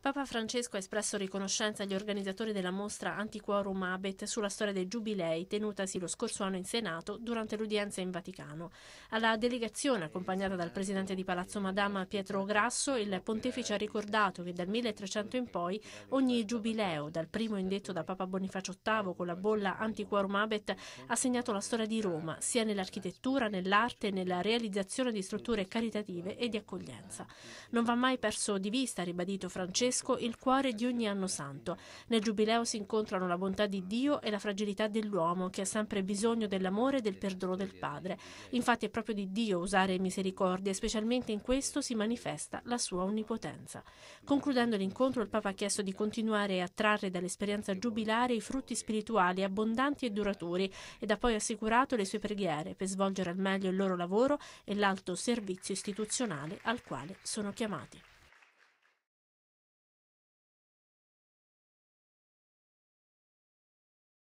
Papa Francesco ha espresso riconoscenza agli organizzatori della mostra Antiquorum Abet sulla storia dei giubilei tenutasi lo scorso anno in Senato durante l'udienza in Vaticano. Alla delegazione, accompagnata dal presidente di Palazzo Madama Pietro Grasso, il pontefice ha ricordato che dal 1300 in poi ogni giubileo, dal primo indetto da Papa Bonifacio VIII con la bolla Antiquorum Abet, ha segnato la storia di Roma, sia nell'architettura, nell'arte e nella realizzazione di strutture caritative e di accoglienza. Non va mai perso di vista, ha ribadito Francesco, Francesco il cuore di ogni anno santo. Nel Giubileo si incontrano la bontà di Dio e la fragilità dell'uomo che ha sempre bisogno dell'amore e del perdono del Padre. Infatti è proprio di Dio usare misericordia e specialmente in questo si manifesta la sua onnipotenza. Concludendo l'incontro il Papa ha chiesto di continuare a trarre dall'esperienza giubilare i frutti spirituali abbondanti e duraturi ed ha poi assicurato le sue preghiere per svolgere al meglio il loro lavoro e l'alto servizio istituzionale al quale sono chiamati.